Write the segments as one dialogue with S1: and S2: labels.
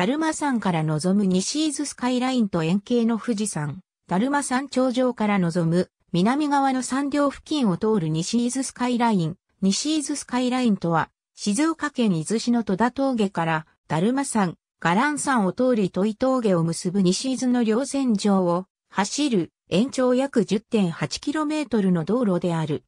S1: 達磨山から望む西伊豆スカイラインと円形の富士山、るま山頂上から望む南側の山稜付近を通る西伊豆スカイライン。西伊豆スカイラインとは、静岡県伊豆市の戸田峠から達磨山、伽藍山を通り戸井峠を結ぶ西伊豆の稜線上を走る延長約 10.8km の道路である。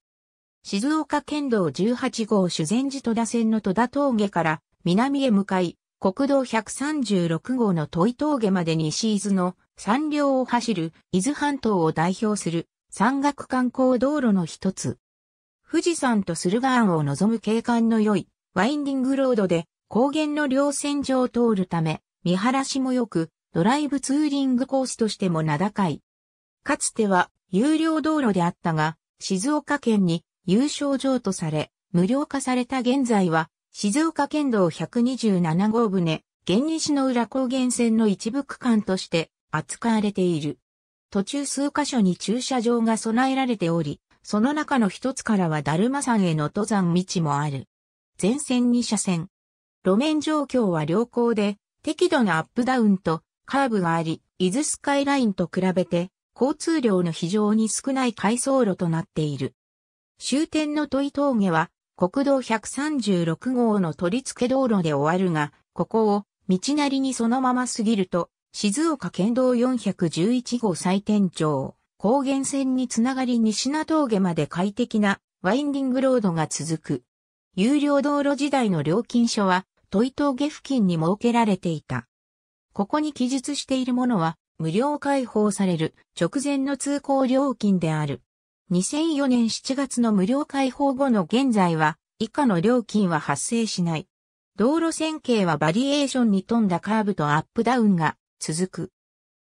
S1: 静岡県道18号修善寺戸田線の戸田峠から南へ向かい、国道136号の問峠まで西伊豆の山稜を走る伊豆半島を代表する山岳観光道路の一つ。富士山と駿河湾を望む景観の良いワインディングロードで高原の稜線上を通るため見晴らしも良くドライブツーリングコースとしても名高い。かつては有料道路であったが静岡県に有償譲渡され無料化された現在は静岡県道127号船、現西の浦高原線の一部区間として扱われている。途中数箇所に駐車場が備えられており、その中の一つからはだるま山への登山道もある。全線2車線。路面状況は良好で、適度なアップダウンとカーブがあり、伊豆スカイラインと比べて、交通量の非常に少ない回送路となっている。終点の井峠は、国道136号の取り付け道路で終わるが、ここを道なりにそのまま過ぎると、静岡県道411号再店長高原線につながり西名峠まで快適なワインディングロードが続く。有料道路時代の料金所は、都井峠付近に設けられていた。ここに記述しているものは、無料開放される直前の通行料金である。2004年7月の無料開放後の現在は、以下の料金は発生しない。道路線形はバリエーションに富んだカーブとアップダウンが続く。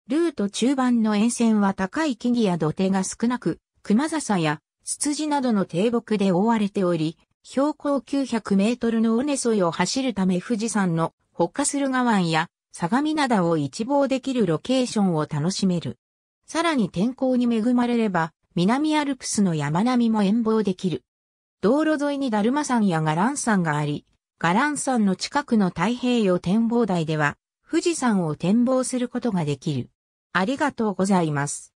S1: ルート中盤の沿線は高い木々や土手が少なく、熊笹やツツジなどの低木で覆われており、標高900メートルの尾根沿いを走るため富士山の北下する河湾や相模灘を一望できるロケーションを楽しめる。さらに天候に恵まれれば、南アルプスの山並みも遠望できる。道路沿いにダルマ山やガラン山があり、ガラン山の近くの太平洋展望台では、富士山を展望することができる。ありがとうございます。